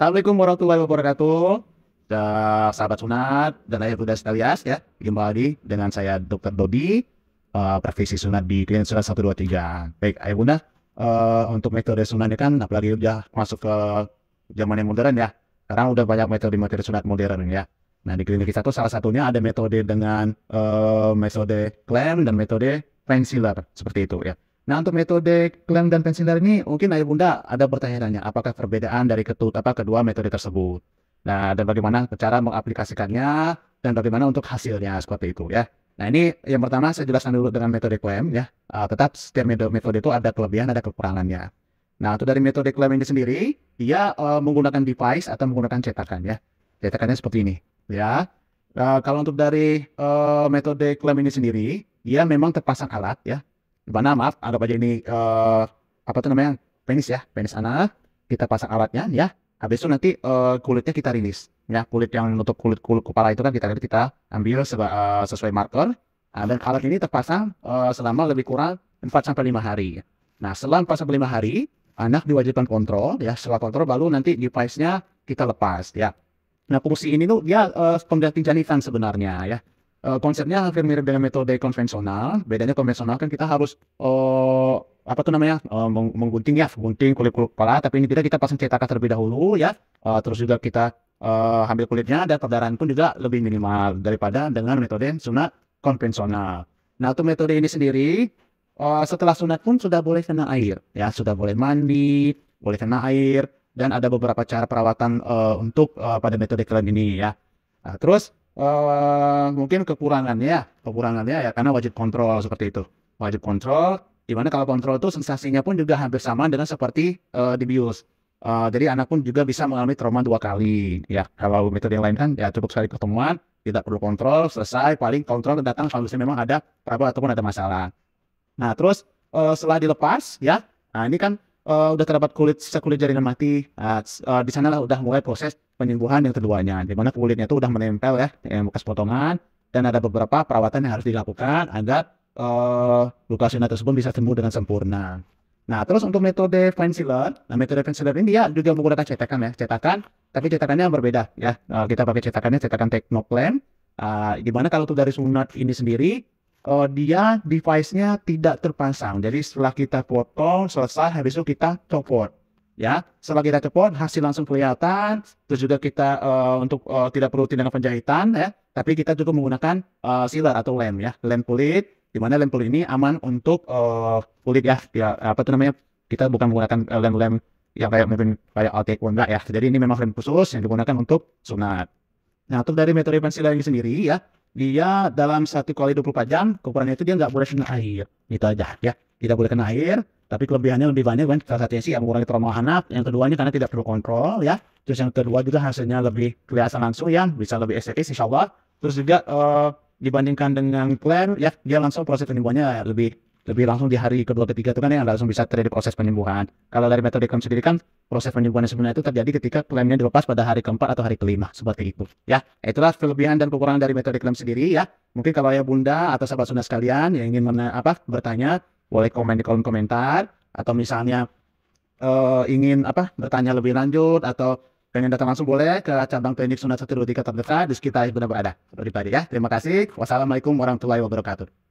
Assalamualaikum warahmatullahi wabarakatuh. Dan sahabat sunat dan ayah udah sekalian ya. Jumpa lagi dengan saya Dr. Dodi, uh, praktisi sunat di klinik sunat 123. Baik, ayah bunda, uh, untuk metode sunat ini kan apalagi udah masuk ke zaman yang modern ya. Sekarang udah banyak metode-metode sunat modern ya. Nah di klinik kita tuh salah satunya ada metode dengan uh, metode klem dan metode pensiler seperti itu ya. Nah untuk metode Clang dan pensil dari ini mungkin Ayah Bunda ada pertanyaannya apakah perbedaan dari ketut, apa kedua metode tersebut. Nah dan bagaimana cara mengaplikasikannya dan bagaimana untuk hasilnya seperti itu ya. Nah ini yang pertama saya jelaskan dulu dengan metode klaim ya. Uh, tetap setiap metode, metode itu ada kelebihan ada kekurangannya. Nah untuk dari metode klaim ini sendiri ia uh, eh, menggunakan device atau menggunakan cetakan ya. Cetakannya seperti ini ya. Uh, kalau untuk dari uh, metode klaim ini sendiri, ia memang terpasang alat ya, mana maaf anggap aja ini uh, eh, apa tuh namanya penis ya penis anak kita pasang alatnya ya habis itu nanti uh, kulitnya kita rilis ya kulit yang menutup kulit kulit kepala itu kan kita kita ambil seba, uh, sesuai marker nah, dan alat ini terpasang uh, selama lebih kurang 4 sampai lima hari nah selama 4 sampai lima hari anak diwajibkan kontrol ya setelah kontrol baru nanti device-nya kita lepas ya nah fungsi ini tuh dia uh, pengganti janitan sebenarnya ya uh, konsepnya hampir mirip dengan metode konvensional. Bedanya konvensional kan kita harus uh, apa tuh namanya uh, meng menggunting ya, gunting kulit kulit kepala. Tapi ini tidak kita pasang cetakan terlebih dahulu ya. Uh, terus juga kita uh, ambil kulitnya dan perdarahan pun juga lebih minimal daripada dengan metode sunat konvensional. Nah untuk metode ini sendiri uh, setelah sunat pun sudah boleh kena air ya, sudah boleh mandi, boleh kena air dan ada beberapa cara perawatan uh, untuk uh, pada metode kalian ini ya. Nah, terus Eh, mungkin kekurangannya, ya, kekurangannya ya karena wajib kontrol seperti itu. Wajib kontrol, dimana kalau kontrol itu sensasinya pun juga hampir sama dengan seperti uh, di BIOS. Uh, jadi anak pun juga bisa mengalami trauma dua kali. Ya, kalau metode yang lain kan ya cukup sekali pertemuan, tidak perlu kontrol, selesai. Paling kontrol datang kalau misalnya memang ada trouble ataupun ada masalah. Nah, terus uh, setelah dilepas, ya, nah ini kan uh, udah terdapat kulit sisa kulit jaringan mati. Uh, uh, di sanalah udah mulai proses penyembuhan yang keduanya, di mana kulitnya itu udah menempel ya, yang bekas potongan dan ada beberapa perawatan yang harus dilakukan agar uh, eh, luka sinar tersebut bisa sembuh dengan sempurna. Nah, terus untuk metode fine sealer, nah metode fine sealer ini dia juga menggunakan cetakan ya, cetakan, tapi cetakannya berbeda ya. Uh, kita pakai cetakannya cetakan teknoklem, uh, ah, gimana kalau tuh dari sunat ini sendiri uh, dia device-nya tidak terpasang. Jadi setelah kita potong selesai, habis itu kita copot. Ya, setelah kita copot hasil langsung kelihatan. Terus juga kita uh, untuk uh, tidak perlu tindakan penjahitan ya, tapi kita cukup menggunakan uh, sealer atau lem ya, lem kulit. Di mana lem kulit ini aman untuk uh, kulit ya, ya apa itu namanya? Kita bukan menggunakan uh, lem-lem yang kayak mungkin kayak altek enggak ya. Jadi ini memang lem khusus yang digunakan untuk sunat. Nah, untuk dari metode pensil ini sendiri ya, dia dalam satu kali 24 jam kekurangannya itu dia nggak boleh kena air gitu aja ya tidak boleh kena air tapi kelebihannya lebih banyak kan salah satunya sih yang mengurangi trauma anak yang keduanya karena tidak perlu kontrol ya terus yang kedua juga hasilnya lebih kelihatan langsung ya bisa lebih estetis insya Allah terus juga uh, dibandingkan dengan plan ya dia langsung proses penyembuhannya lebih lebih langsung di hari kedua ketiga itu kan yang langsung bisa terjadi proses penyembuhan. Kalau dari metode klaim sendiri kan proses penyembuhan sebenarnya itu terjadi ketika klaimnya dilepas pada hari keempat atau hari kelima seperti itu. Ya, itulah kelebihan dan kekurangan dari metode klaim sendiri ya. Mungkin kalau ya bunda atau sahabat sunda sekalian yang ingin mena apa bertanya boleh komen di kolom komentar atau misalnya uh, ingin apa bertanya lebih lanjut atau pengen datang langsung boleh ke cabang klinik Sunat 123 terdekat di sekitar Bunda berada. Ya. Terima kasih. Wassalamualaikum warahmatullahi wabarakatuh.